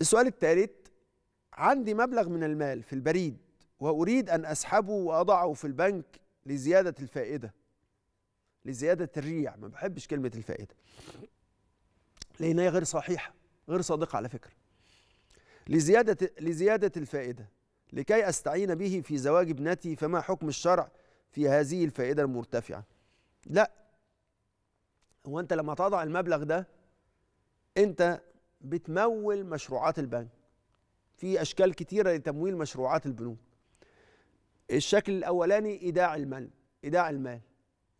السؤال الثالث عندي مبلغ من المال في البريد وأريد أن أسحبه وأضعه في البنك لزيادة الفائدة لزيادة الريع ما بحبش كلمة الفائدة لأن هي غير صحيحة غير صادقة على فكرة لزيادة لزيادة الفائدة لكي أستعين به في زواج ابنتي فما حكم الشرع في هذه الفائدة المرتفعة لا هو أنت لما تضع المبلغ ده أنت بتمول مشروعات البنك في اشكال كتيره لتمويل مشروعات البنوك الشكل الاولاني ايداع المال ايداع المال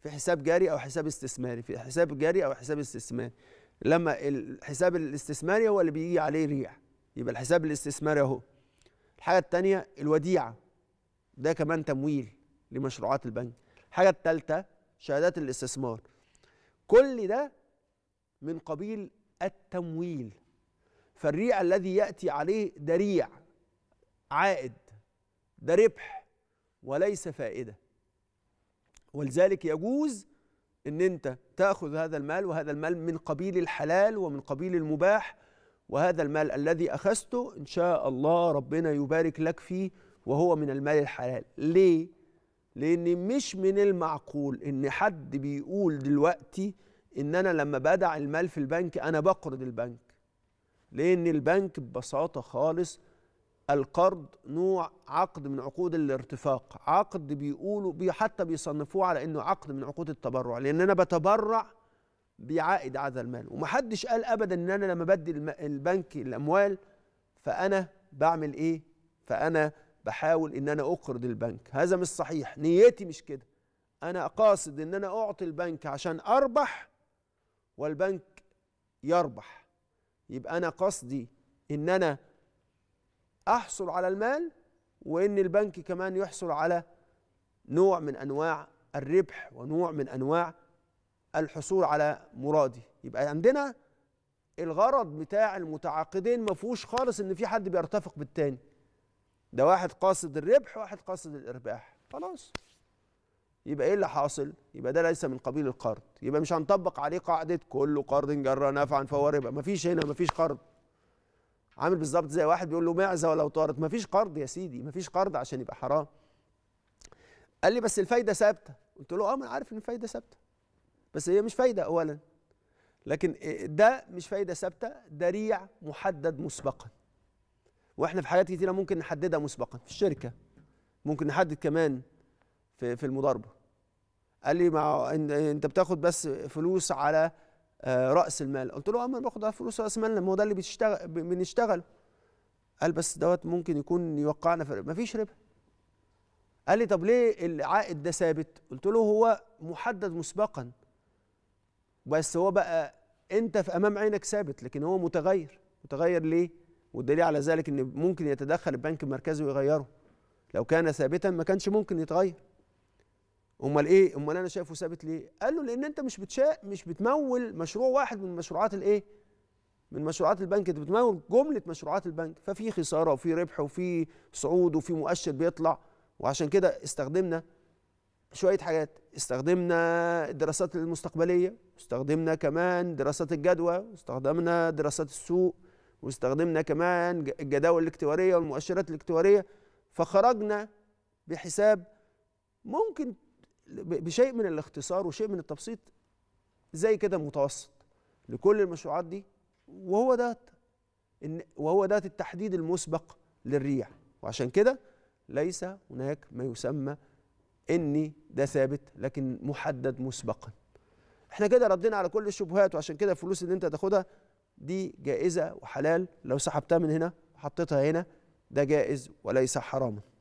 في حساب جاري او حساب استثماري في حساب جاري او حساب استثماري لما الحساب الاستثماري هو اللي بيجي عليه ريح يبقى الحساب الاستثماري اهو الحاجه الثانيه الوديعه ده كمان تمويل لمشروعات البنك الحاجه الثالثه شهادات الاستثمار كل ده من قبيل التمويل فالريع الذي يأتي عليه دريع عائد ده ربح وليس فائدة ولذلك يجوز ان انت تاخذ هذا المال وهذا المال من قبيل الحلال ومن قبيل المباح وهذا المال الذي اخذته ان شاء الله ربنا يبارك لك فيه وهو من المال الحلال ليه لان مش من المعقول ان حد بيقول دلوقتي ان انا لما بدع المال في البنك انا بقرض البنك لأن البنك ببساطة خالص القرض نوع عقد من عقود الارتفاق عقد بيقولوا بي حتى بيصنفوه على انه عقد من عقود التبرع لان انا بتبرع بعائد هذا المال ومحدش قال ابدا ان انا لما بدي البنك الاموال فانا بعمل ايه فانا بحاول ان انا اقرض البنك هذا مش صحيح نيتي مش كده انا قاصد ان انا اعطي البنك عشان اربح والبنك يربح يبقى أنا قصدي إن أنا أحصل على المال وإن البنك كمان يحصل على نوع من أنواع الربح ونوع من أنواع الحصول على مرادي يبقى عندنا الغرض بتاع المتعاقدين ما فيهوش خالص ان في حد بيرتفق بالتاني ده واحد قاصد الربح واحد قاصد الارباح خلاص يبقى ايه اللي حاصل يبقى ده ليس من قبيل القرض يبقى مش هنطبق عليه قاعده كل قرض جرى نفعا فهو ربا مفيش هنا مفيش قرض عامل بالظبط زي واحد بيقول له معزه ولو طارت مفيش قرض يا سيدي مفيش قرض عشان يبقى حرام قال لي بس الفايده ثابته قلت له اه ما انا عارف ان الفايده ثابته بس هي مش فايده اولا لكن ده مش فايده ثابته دريع محدد مسبقا واحنا في حاجات كتيره ممكن نحددها مسبقا في الشركه ممكن نحدد كمان في في المضاربه قال لي مع انت بتاخد بس فلوس على آه، راس المال قلت له اما آه، باخد على فلوس راس المال ما هو ده اللي بتشتغل بنشتغل قال بس دوت ممكن يكون يوقعنا في ما فيش ربح قال لي طب ليه العائد ده ثابت قلت له هو محدد مسبقا بس هو بقى انت في امام عينك ثابت لكن هو متغير متغير ليه والدليل على ذلك ان ممكن يتدخل البنك المركزي ويغيره لو كان ثابتا ما كانش ممكن يتغير امال ايه امال انا شايفه ثابت ليه قال له لان انت مش بتشاء مش بتمول مشروع واحد من مشروعات الايه من مشروعات البنك انت بتمول جمله مشروعات البنك ففي خساره وفي ربح وفي صعود وفي مؤشر بيطلع وعشان كده استخدمنا شويه حاجات استخدمنا الدراسات المستقبليه استخدمنا كمان دراسات الجدوى واستخدمنا دراسات السوق واستخدمنا كمان الجداول الاكتواريه والمؤشرات الاكتواريه فخرجنا بحساب ممكن بشيء من الاختصار وشيء من التبسيط زي كده متوسط لكل المشروعات دي وهو ده إن وهو ده التحديد المسبق للريع وعشان كده ليس هناك ما يسمى ان ده ثابت لكن محدد مسبقا احنا كده ردينا على كل الشبهات وعشان كده الفلوس اللي انت تاخدها دي جائزه وحلال لو سحبتها من هنا وحطيتها هنا ده جائز وليس حراما